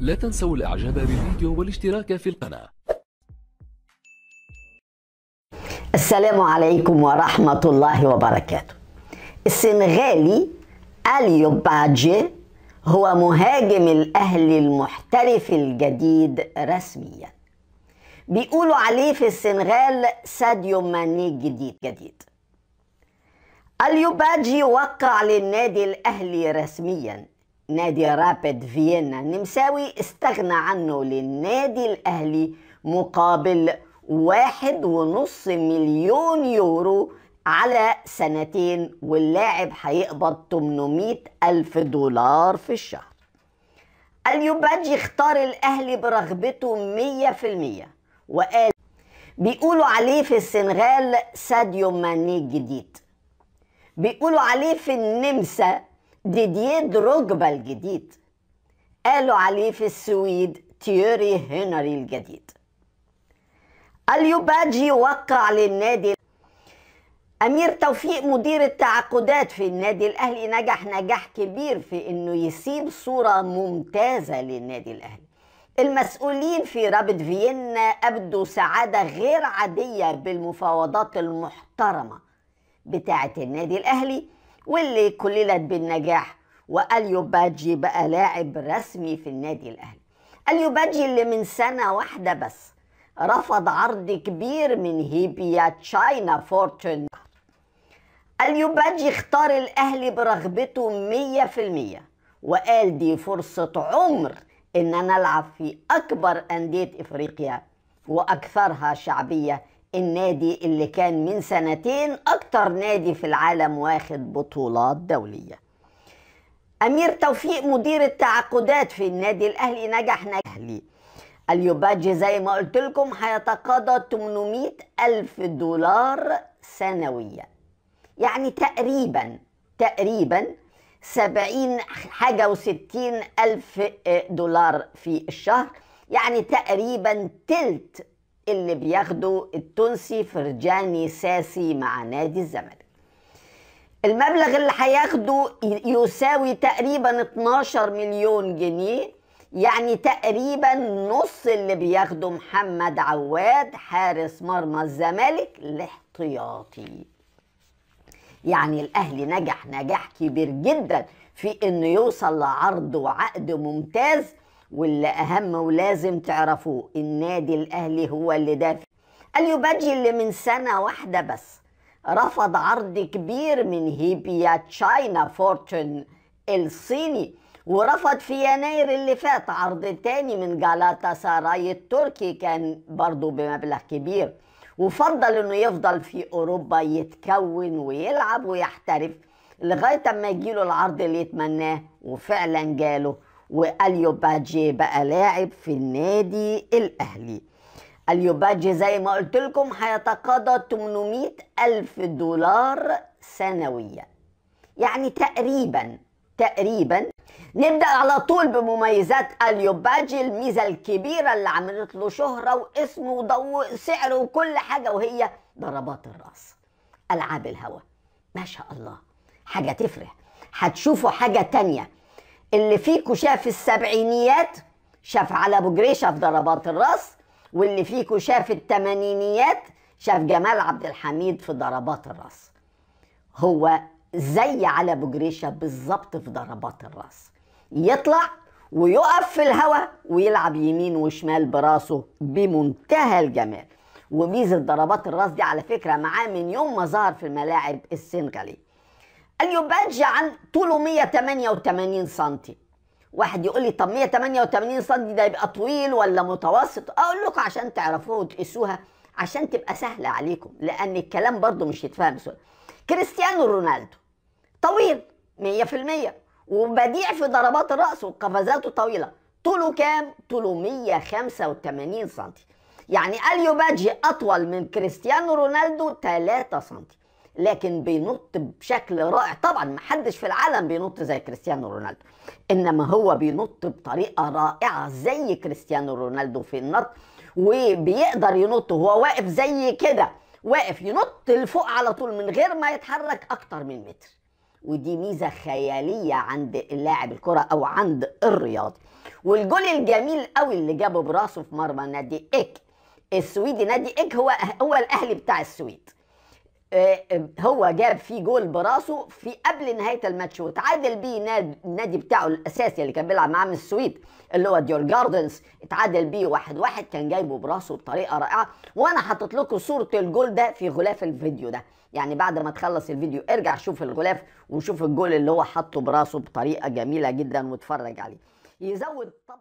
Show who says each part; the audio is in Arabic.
Speaker 1: لا تنسوا الاعجاب بالفيديو والاشتراك في القناة السلام عليكم ورحمة الله وبركاته السنغالي أليو باجي هو مهاجم الأهلي المحترف الجديد رسميا بيقولوا عليه في السنغال ساديو ماني جديد جديد أليو باجي وقع للنادي الأهلي رسميا نادي رابيد فيينا النمساوي استغنى عنه للنادي الأهلي مقابل واحد ونص مليون يورو على سنتين واللاعب هيقبض 800 ألف دولار في الشهر اليوباجي اختار الأهلي برغبته 100% وقال بيقولوا عليه في السنغال ساديو ماني الجديد بيقولوا عليه في النمسا ديديه دروجبا الجديد قالوا عليه في السويد تيوري هنري الجديد اليوباجي وقع للنادي أمير توفيق مدير التعاقدات في النادي الأهلي نجح نجاح كبير في أنه يسيب صورة ممتازة للنادي الأهلي المسؤولين في رابط فيينا أبدوا سعادة غير عادية بالمفاوضات المحترمة بتاعة النادي الأهلي واللي كللت بالنجاح واليو بادجي بقى لاعب رسمي في النادي الاهلي اليو اللي من سنه واحده بس رفض عرض كبير من هيبيا تشاينا فورتون اليو اختار الاهلي برغبته 100% وقال دي فرصه عمر ان انا العب في اكبر انديه افريقيا واكثرها شعبيه النادي اللي كان من سنتين أكتر نادي في العالم واخد بطولات دولية أمير توفيق مدير التعاقدات في النادي الأهلي نجح نجحلي اليوباجي زي ما قلت لكم هيتقاضى 800 ألف دولار سنويا يعني تقريبا تقريبا 70 حاجة و60 ألف دولار في الشهر يعني تقريبا تلت اللي بياخده التونسي فرجاني ساسي مع نادي الزمالك المبلغ اللي هياخده يساوي تقريبا 12 مليون جنيه يعني تقريبا نص اللي بياخده محمد عواد حارس مرمى الزمالك الاحتياطي يعني الاهلي نجح نجاح كبير جدا في انه يوصل لعرض وعقد ممتاز واللي أهم ولازم تعرفوه النادي الأهلي هو اللي دافع اليوباجي اللي من سنة واحدة بس رفض عرض كبير من هيبيا تشاينا فورتون الصيني ورفض في يناير اللي فات عرض تاني من جالاتا ساراي التركي كان برضه بمبلغ كبير وفضل انه يفضل في اوروبا يتكون ويلعب ويحترف لغايه اما يجيله العرض اللي يتمناه وفعلا جاله واليو باجي بقى لاعب في النادي الاهلي اليو باجي زي ما قلت لكم هيتقاضى 800 الف دولار سنويا يعني تقريبا تقريبا نبدا على طول بمميزات اليو باجي الميزه الكبيره اللي عملت له شهره واسمه وضوء سعره وكل حاجه وهي ضربات الراس العاب الهواء ما شاء الله حاجه تفرح هتشوفوا حاجه تانيه اللي فيكو شاف السبعينيات شاف على ابو جريشه شاف ضربات الراس واللي فيكو شاف الثمانينيات شاف جمال عبد الحميد في ضربات الراس هو زي على ابو جريشه بالظبط في ضربات الراس يطلع ويقف في الهواء ويلعب يمين وشمال براسه بمنتهى الجمال وميزه ضربات الراس دي على فكره معاه من يوم ما ظهر في الملاعب السنغاليه اليوبالجيا عن طوله 188 سنتي واحد يقول لي طب 188 سنتي ده يبقى طويل ولا متوسط اقول لكم عشان تعرفوها وتقيسوها عشان تبقى سهله عليكم لان الكلام برضو مش يتفهم بسهوله كريستيانو رونالدو طويل 100% وبديع في ضربات الراس وقفزاته طويله طوله كام طوله 185 سنتي يعني اليوباجي اطول من كريستيانو رونالدو 3 سنتي لكن بينط بشكل رائع طبعا ما حدش في العالم بينط زي كريستيانو رونالدو انما هو بينط بطريقه رائعه زي كريستيانو رونالدو في النط وبيقدر ينط وهو واقف زي كده واقف ينط لفوق على طول من غير ما يتحرك اكتر من متر ودي ميزه خياليه عند اللاعب الكره او عند الرياضي والجول الجميل قوي اللي جابه براسه في مرمى نادي ايك السويدي نادي ايك هو هو الاهلي بتاع السويد آه، آه، هو جاب فيه جول براسه في قبل نهايه الماتش وتعادل بيه النادي بتاعه الاساسي اللي كان بيلعب معاه من السويد اللي هو ديور جاردنز اتعادل بيه واحد واحد كان جايبه براسه بطريقه رائعه وانا حاطط لكم صوره الجول ده في غلاف الفيديو ده يعني بعد ما تخلص الفيديو ارجع شوف الغلاف وشوف الجول اللي هو حاطه براسه بطريقه جميله جدا واتفرج عليه يزود طبعا